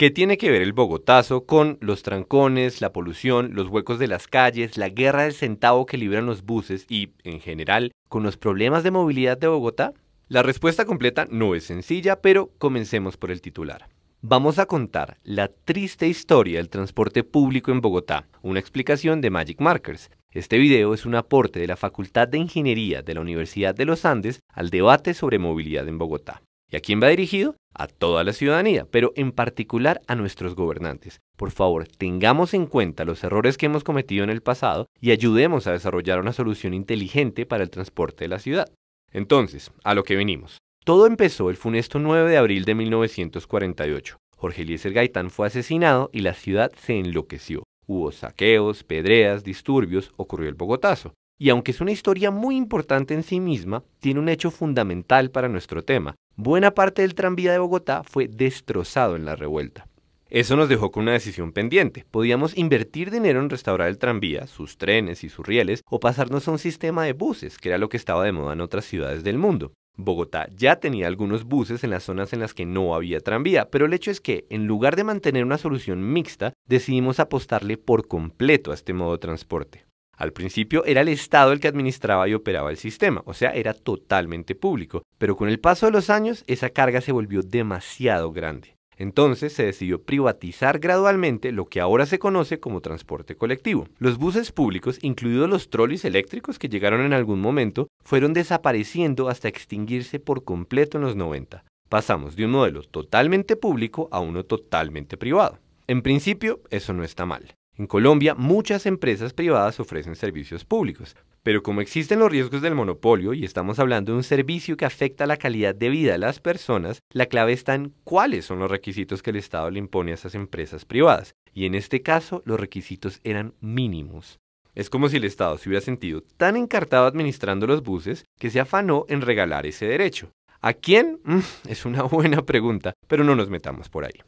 ¿Qué tiene que ver el Bogotazo con los trancones, la polución, los huecos de las calles, la guerra del centavo que libran los buses y, en general, con los problemas de movilidad de Bogotá? La respuesta completa no es sencilla, pero comencemos por el titular. Vamos a contar la triste historia del transporte público en Bogotá, una explicación de Magic Markers. Este video es un aporte de la Facultad de Ingeniería de la Universidad de los Andes al debate sobre movilidad en Bogotá. ¿Y a quién va dirigido? A toda la ciudadanía, pero en particular a nuestros gobernantes. Por favor, tengamos en cuenta los errores que hemos cometido en el pasado y ayudemos a desarrollar una solución inteligente para el transporte de la ciudad. Entonces, a lo que venimos. Todo empezó el funesto 9 de abril de 1948. Jorge Eliezer Gaitán fue asesinado y la ciudad se enloqueció. Hubo saqueos, pedreas, disturbios, ocurrió el Bogotazo. Y aunque es una historia muy importante en sí misma, tiene un hecho fundamental para nuestro tema, Buena parte del tranvía de Bogotá fue destrozado en la revuelta. Eso nos dejó con una decisión pendiente. Podíamos invertir dinero en restaurar el tranvía, sus trenes y sus rieles, o pasarnos a un sistema de buses, que era lo que estaba de moda en otras ciudades del mundo. Bogotá ya tenía algunos buses en las zonas en las que no había tranvía, pero el hecho es que, en lugar de mantener una solución mixta, decidimos apostarle por completo a este modo de transporte. Al principio era el Estado el que administraba y operaba el sistema, o sea, era totalmente público, pero con el paso de los años esa carga se volvió demasiado grande. Entonces se decidió privatizar gradualmente lo que ahora se conoce como transporte colectivo. Los buses públicos, incluidos los trolis eléctricos que llegaron en algún momento, fueron desapareciendo hasta extinguirse por completo en los 90. Pasamos de un modelo totalmente público a uno totalmente privado. En principio, eso no está mal. En Colombia, muchas empresas privadas ofrecen servicios públicos, pero como existen los riesgos del monopolio y estamos hablando de un servicio que afecta la calidad de vida de las personas, la clave está en cuáles son los requisitos que el Estado le impone a esas empresas privadas. Y en este caso, los requisitos eran mínimos. Es como si el Estado se hubiera sentido tan encartado administrando los buses que se afanó en regalar ese derecho. ¿A quién? Mm, es una buena pregunta, pero no nos metamos por ahí.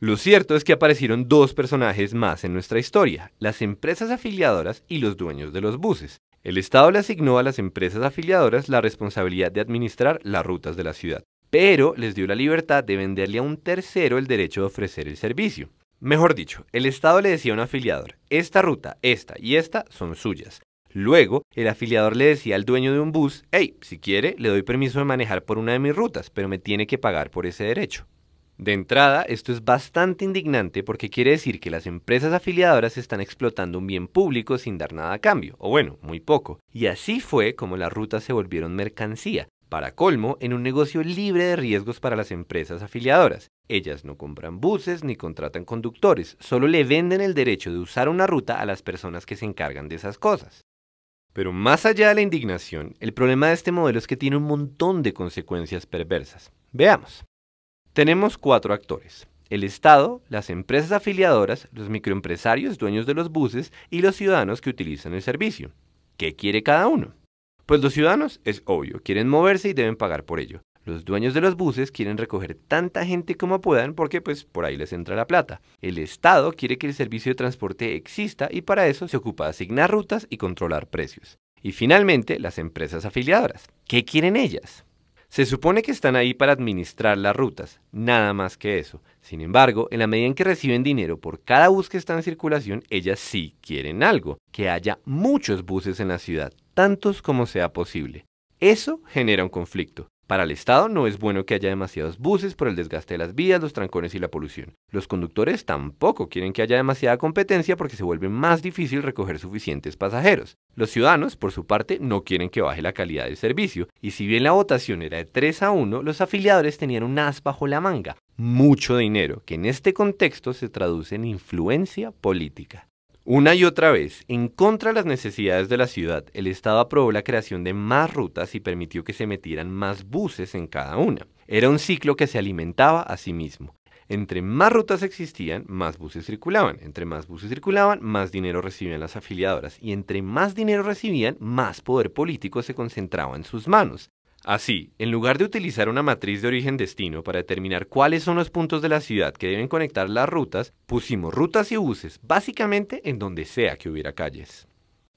Lo cierto es que aparecieron dos personajes más en nuestra historia, las empresas afiliadoras y los dueños de los buses. El Estado le asignó a las empresas afiliadoras la responsabilidad de administrar las rutas de la ciudad, pero les dio la libertad de venderle a un tercero el derecho de ofrecer el servicio. Mejor dicho, el Estado le decía a un afiliador, esta ruta, esta y esta son suyas. Luego, el afiliador le decía al dueño de un bus, hey, si quiere, le doy permiso de manejar por una de mis rutas, pero me tiene que pagar por ese derecho. De entrada, esto es bastante indignante porque quiere decir que las empresas afiliadoras están explotando un bien público sin dar nada a cambio, o bueno, muy poco. Y así fue como las rutas se volvieron mercancía, para colmo, en un negocio libre de riesgos para las empresas afiliadoras. Ellas no compran buses ni contratan conductores, solo le venden el derecho de usar una ruta a las personas que se encargan de esas cosas. Pero más allá de la indignación, el problema de este modelo es que tiene un montón de consecuencias perversas. Veamos. Tenemos cuatro actores. El Estado, las empresas afiliadoras, los microempresarios dueños de los buses y los ciudadanos que utilizan el servicio. ¿Qué quiere cada uno? Pues los ciudadanos, es obvio, quieren moverse y deben pagar por ello. Los dueños de los buses quieren recoger tanta gente como puedan porque pues por ahí les entra la plata. El Estado quiere que el servicio de transporte exista y para eso se ocupa de asignar rutas y controlar precios. Y finalmente, las empresas afiliadoras. ¿Qué quieren ellas? Se supone que están ahí para administrar las rutas, nada más que eso. Sin embargo, en la medida en que reciben dinero por cada bus que está en circulación, ellas sí quieren algo, que haya muchos buses en la ciudad, tantos como sea posible. Eso genera un conflicto. Para el Estado no es bueno que haya demasiados buses por el desgaste de las vías, los trancones y la polución. Los conductores tampoco quieren que haya demasiada competencia porque se vuelve más difícil recoger suficientes pasajeros. Los ciudadanos, por su parte, no quieren que baje la calidad del servicio, y si bien la votación era de 3 a 1, los afiliadores tenían un as bajo la manga, mucho dinero, que en este contexto se traduce en influencia política. Una y otra vez, en contra de las necesidades de la ciudad, el Estado aprobó la creación de más rutas y permitió que se metieran más buses en cada una. Era un ciclo que se alimentaba a sí mismo. Entre más rutas existían, más buses circulaban. Entre más buses circulaban, más dinero recibían las afiliadoras. Y entre más dinero recibían, más poder político se concentraba en sus manos. Así, en lugar de utilizar una matriz de origen-destino para determinar cuáles son los puntos de la ciudad que deben conectar las rutas, pusimos rutas y buses básicamente en donde sea que hubiera calles.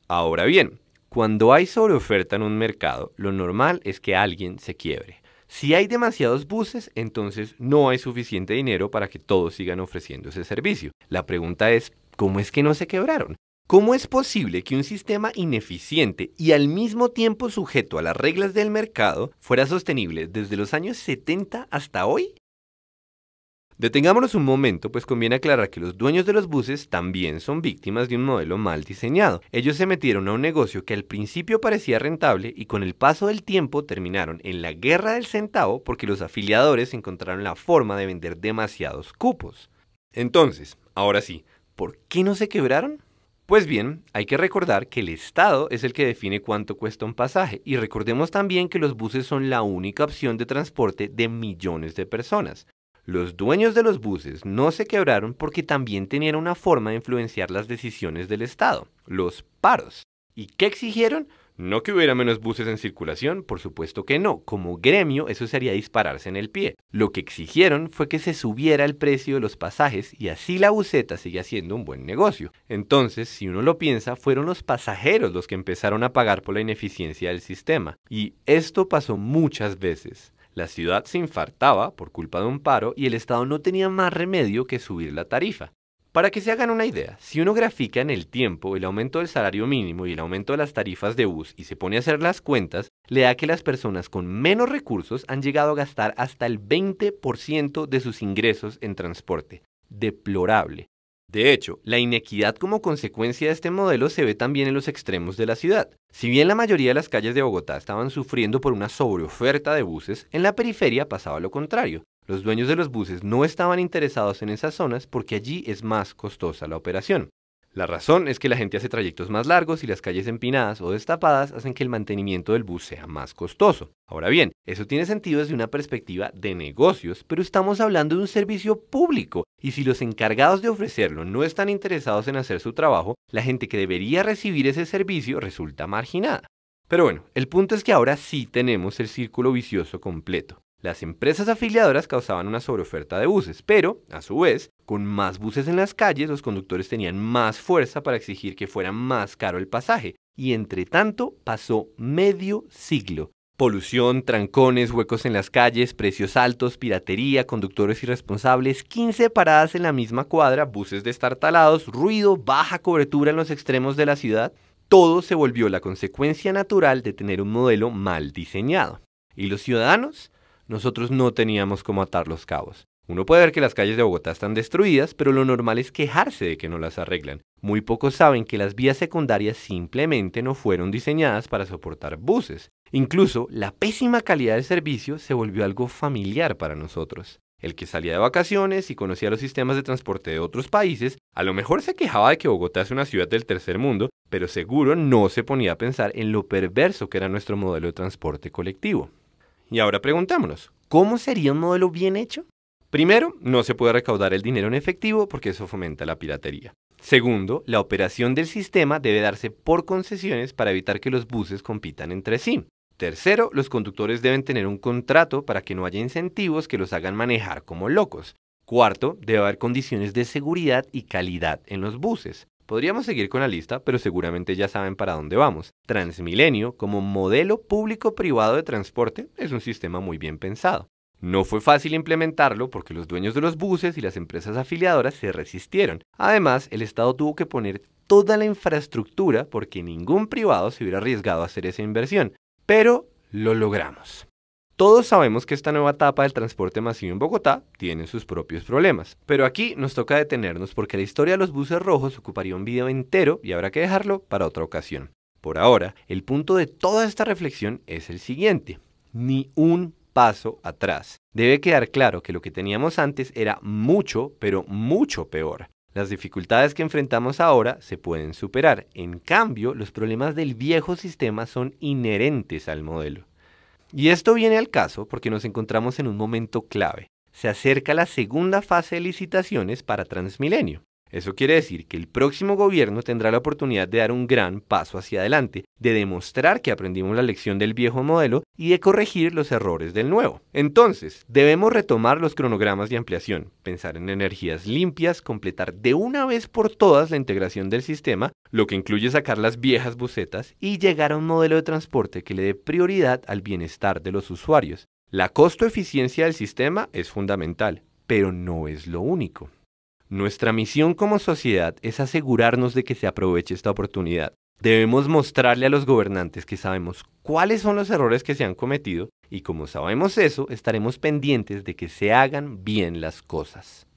Ahora bien, cuando hay sobreoferta en un mercado, lo normal es que alguien se quiebre. Si hay demasiados buses, entonces no hay suficiente dinero para que todos sigan ofreciendo ese servicio. La pregunta es, ¿cómo es que no se quebraron? ¿Cómo es posible que un sistema ineficiente y al mismo tiempo sujeto a las reglas del mercado fuera sostenible desde los años 70 hasta hoy? Detengámonos un momento, pues conviene aclarar que los dueños de los buses también son víctimas de un modelo mal diseñado. Ellos se metieron a un negocio que al principio parecía rentable y con el paso del tiempo terminaron en la guerra del centavo porque los afiliadores encontraron la forma de vender demasiados cupos. Entonces, ahora sí, ¿por qué no se quebraron? Pues bien, hay que recordar que el Estado es el que define cuánto cuesta un pasaje y recordemos también que los buses son la única opción de transporte de millones de personas. Los dueños de los buses no se quebraron porque también tenían una forma de influenciar las decisiones del Estado, los paros. ¿Y qué exigieron? No que hubiera menos buses en circulación, por supuesto que no. Como gremio eso sería dispararse en el pie. Lo que exigieron fue que se subiera el precio de los pasajes y así la buseta sigue siendo un buen negocio. Entonces, si uno lo piensa, fueron los pasajeros los que empezaron a pagar por la ineficiencia del sistema. Y esto pasó muchas veces. La ciudad se infartaba por culpa de un paro y el Estado no tenía más remedio que subir la tarifa. Para que se hagan una idea, si uno grafica en el tiempo el aumento del salario mínimo y el aumento de las tarifas de bus y se pone a hacer las cuentas, le da que las personas con menos recursos han llegado a gastar hasta el 20% de sus ingresos en transporte. Deplorable. De hecho, la inequidad como consecuencia de este modelo se ve también en los extremos de la ciudad. Si bien la mayoría de las calles de Bogotá estaban sufriendo por una sobreoferta de buses, en la periferia pasaba lo contrario. Los dueños de los buses no estaban interesados en esas zonas porque allí es más costosa la operación. La razón es que la gente hace trayectos más largos y las calles empinadas o destapadas hacen que el mantenimiento del bus sea más costoso. Ahora bien, eso tiene sentido desde una perspectiva de negocios, pero estamos hablando de un servicio público y si los encargados de ofrecerlo no están interesados en hacer su trabajo, la gente que debería recibir ese servicio resulta marginada. Pero bueno, el punto es que ahora sí tenemos el círculo vicioso completo. Las empresas afiliadoras causaban una sobreoferta de buses, pero, a su vez, con más buses en las calles, los conductores tenían más fuerza para exigir que fuera más caro el pasaje. Y entre tanto, pasó medio siglo. Polución, trancones, huecos en las calles, precios altos, piratería, conductores irresponsables, 15 paradas en la misma cuadra, buses destartalados, ruido, baja cobertura en los extremos de la ciudad. Todo se volvió la consecuencia natural de tener un modelo mal diseñado. ¿Y los ciudadanos? nosotros no teníamos cómo atar los cabos. Uno puede ver que las calles de Bogotá están destruidas, pero lo normal es quejarse de que no las arreglan. Muy pocos saben que las vías secundarias simplemente no fueron diseñadas para soportar buses. Incluso la pésima calidad del servicio se volvió algo familiar para nosotros. El que salía de vacaciones y conocía los sistemas de transporte de otros países, a lo mejor se quejaba de que Bogotá es una ciudad del tercer mundo, pero seguro no se ponía a pensar en lo perverso que era nuestro modelo de transporte colectivo. Y ahora preguntémonos, ¿cómo sería un modelo bien hecho? Primero, no se puede recaudar el dinero en efectivo porque eso fomenta la piratería. Segundo, la operación del sistema debe darse por concesiones para evitar que los buses compitan entre sí. Tercero, los conductores deben tener un contrato para que no haya incentivos que los hagan manejar como locos. Cuarto, debe haber condiciones de seguridad y calidad en los buses. Podríamos seguir con la lista, pero seguramente ya saben para dónde vamos. Transmilenio, como modelo público-privado de transporte, es un sistema muy bien pensado. No fue fácil implementarlo porque los dueños de los buses y las empresas afiliadoras se resistieron. Además, el Estado tuvo que poner toda la infraestructura porque ningún privado se hubiera arriesgado a hacer esa inversión. Pero lo logramos. Todos sabemos que esta nueva etapa del transporte masivo en Bogotá tiene sus propios problemas, pero aquí nos toca detenernos porque la historia de los buses rojos ocuparía un video entero y habrá que dejarlo para otra ocasión. Por ahora, el punto de toda esta reflexión es el siguiente, ni un paso atrás. Debe quedar claro que lo que teníamos antes era mucho, pero mucho peor. Las dificultades que enfrentamos ahora se pueden superar, en cambio los problemas del viejo sistema son inherentes al modelo. Y esto viene al caso porque nos encontramos en un momento clave. Se acerca la segunda fase de licitaciones para Transmilenio. Eso quiere decir que el próximo gobierno tendrá la oportunidad de dar un gran paso hacia adelante, de demostrar que aprendimos la lección del viejo modelo y de corregir los errores del nuevo. Entonces, debemos retomar los cronogramas de ampliación, pensar en energías limpias, completar de una vez por todas la integración del sistema, lo que incluye sacar las viejas bucetas y llegar a un modelo de transporte que le dé prioridad al bienestar de los usuarios. La costo eficiencia del sistema es fundamental, pero no es lo único. Nuestra misión como sociedad es asegurarnos de que se aproveche esta oportunidad. Debemos mostrarle a los gobernantes que sabemos cuáles son los errores que se han cometido y como sabemos eso, estaremos pendientes de que se hagan bien las cosas.